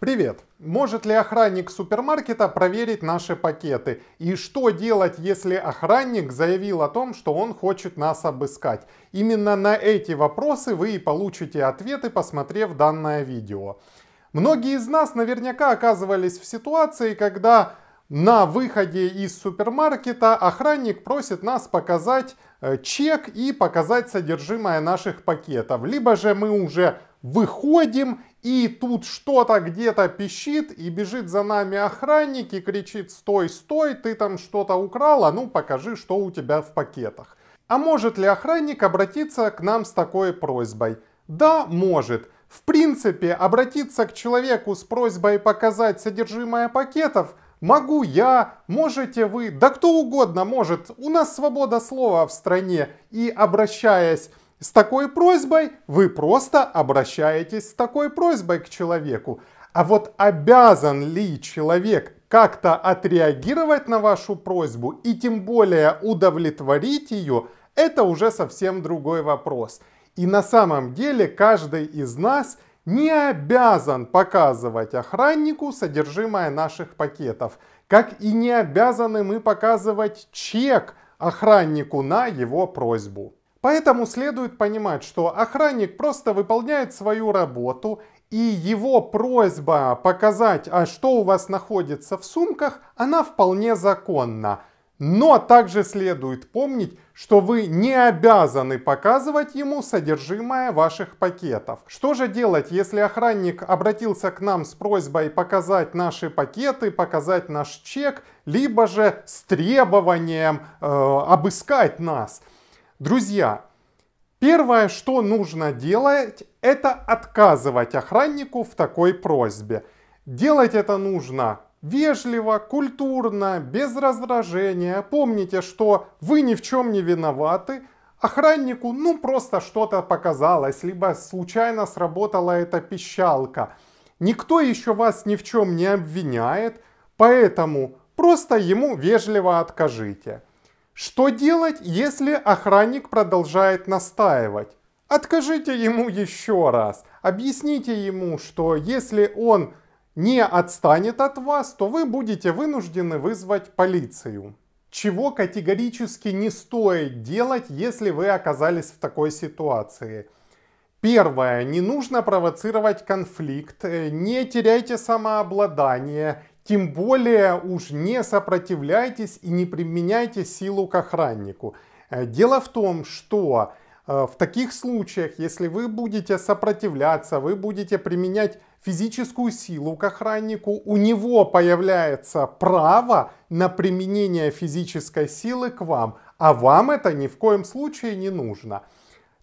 Привет! Может ли охранник супермаркета проверить наши пакеты? И что делать, если охранник заявил о том, что он хочет нас обыскать? Именно на эти вопросы вы и получите ответы, посмотрев данное видео. Многие из нас наверняка оказывались в ситуации, когда на выходе из супермаркета охранник просит нас показать э, чек и показать содержимое наших пакетов. Либо же мы уже выходим и тут что-то где-то пищит, и бежит за нами охранник и кричит «Стой, стой, ты там что-то украл, а ну покажи, что у тебя в пакетах». А может ли охранник обратиться к нам с такой просьбой? Да, может. В принципе, обратиться к человеку с просьбой показать содержимое пакетов – Могу я, можете вы, да кто угодно может. У нас свобода слова в стране. И обращаясь с такой просьбой, вы просто обращаетесь с такой просьбой к человеку. А вот обязан ли человек как-то отреагировать на вашу просьбу и тем более удовлетворить ее, это уже совсем другой вопрос. И на самом деле каждый из нас не обязан показывать охраннику содержимое наших пакетов, как и не обязаны мы показывать чек охраннику на его просьбу. Поэтому следует понимать, что охранник просто выполняет свою работу, и его просьба показать, а что у вас находится в сумках, она вполне законна. Но также следует помнить, что вы не обязаны показывать ему содержимое ваших пакетов. Что же делать, если охранник обратился к нам с просьбой показать наши пакеты, показать наш чек, либо же с требованием э, обыскать нас? Друзья, первое, что нужно делать, это отказывать охраннику в такой просьбе. Делать это нужно вежливо, культурно, без раздражения. Помните, что вы ни в чем не виноваты. Охраннику, ну, просто что-то показалось, либо случайно сработала эта пищалка. Никто еще вас ни в чем не обвиняет, поэтому просто ему вежливо откажите. Что делать, если охранник продолжает настаивать? Откажите ему еще раз. Объясните ему, что если он не отстанет от вас, то вы будете вынуждены вызвать полицию. Чего категорически не стоит делать, если вы оказались в такой ситуации. Первое. Не нужно провоцировать конфликт, э, не теряйте самообладание, тем более уж не сопротивляйтесь и не применяйте силу к охраннику. Э, дело в том, что э, в таких случаях, если вы будете сопротивляться, вы будете применять физическую силу к охраннику, у него появляется право на применение физической силы к вам, а вам это ни в коем случае не нужно.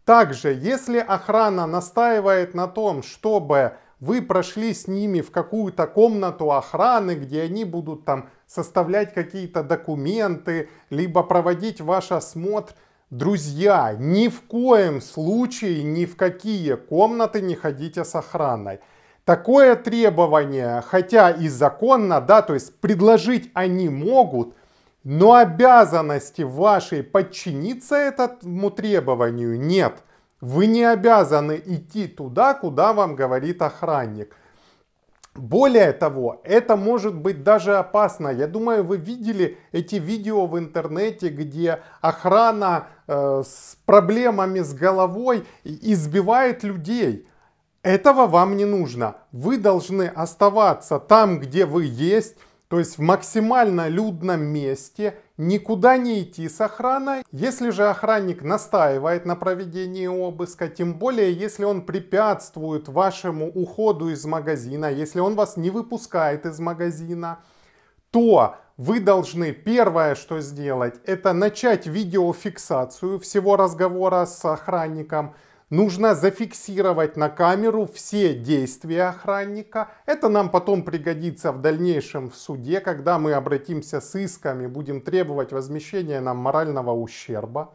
Также, если охрана настаивает на том, чтобы вы прошли с ними в какую-то комнату охраны, где они будут там составлять какие-то документы, либо проводить ваш осмотр. Друзья, ни в коем случае, ни в какие комнаты не ходите с охраной. Такое требование, хотя и законно, да, то есть предложить они могут, но обязанности вашей подчиниться этому требованию нет. Вы не обязаны идти туда, куда вам говорит охранник. Более того, это может быть даже опасно. Я думаю, вы видели эти видео в интернете, где охрана э, с проблемами с головой избивает людей. Этого вам не нужно. Вы должны оставаться там, где вы есть, то есть в максимально людном месте никуда не идти с охраной. Если же охранник настаивает на проведении обыска, тем более если он препятствует вашему уходу из магазина, если он вас не выпускает из магазина, то вы должны первое, что сделать, это начать видеофиксацию всего разговора с охранником, нужно зафиксировать на камеру все действия охранника. Это нам потом пригодится в дальнейшем в суде, когда мы обратимся с исками, будем требовать возмещения нам морального ущерба.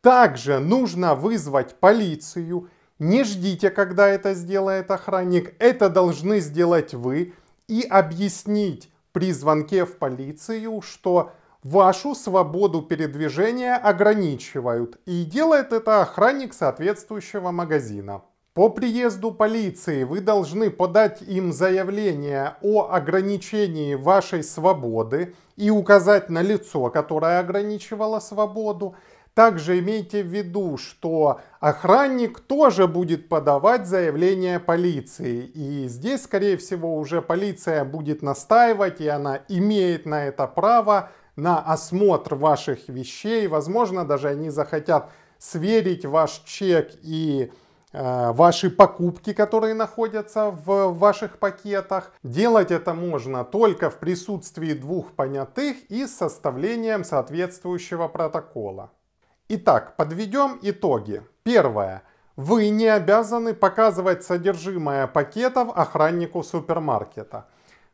Также нужно вызвать полицию. Не ждите, когда это сделает охранник. Это должны сделать вы и объяснить при звонке в полицию, что вашу свободу передвижения ограничивают, и делает это охранник соответствующего магазина. По приезду полиции вы должны подать им заявление о ограничении вашей свободы и указать на лицо, которое ограничивало свободу. Также имейте в виду, что охранник тоже будет подавать заявление полиции. И здесь, скорее всего, уже полиция будет настаивать, и она имеет на это право, на осмотр ваших вещей. Возможно, даже они захотят сверить ваш чек и э, ваши покупки, которые находятся в ваших пакетах. Делать это можно только в присутствии двух понятых и с составлением соответствующего протокола. Итак, подведем итоги. Первое. Вы не обязаны показывать содержимое пакетов охраннику супермаркета.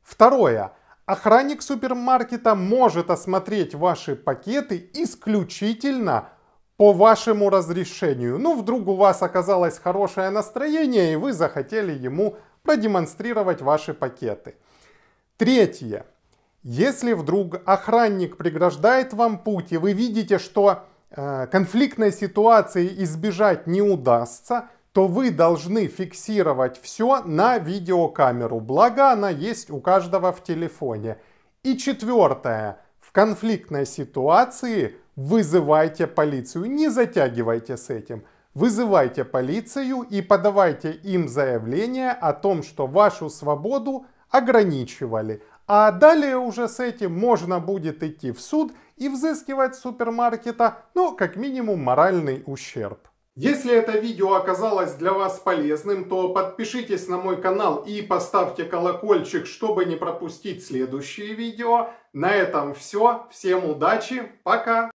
Второе. Охранник супермаркета может осмотреть ваши пакеты исключительно по вашему разрешению. Ну, вдруг у вас оказалось хорошее настроение, и вы захотели ему продемонстрировать ваши пакеты. Третье. Если вдруг охранник преграждает вам путь, и вы видите, что э, конфликтной ситуации избежать не удастся, то вы должны фиксировать все на видеокамеру. Благо она есть у каждого в телефоне. И четвертое. В конфликтной ситуации вызывайте полицию. Не затягивайте с этим. Вызывайте полицию и подавайте им заявление о том, что вашу свободу ограничивали. А далее уже с этим можно будет идти в суд и взыскивать с супермаркета, ну, как минимум, моральный ущерб. Если это видео оказалось для вас полезным, то подпишитесь на мой канал и поставьте колокольчик, чтобы не пропустить следующие видео. На этом все. Всем удачи. Пока.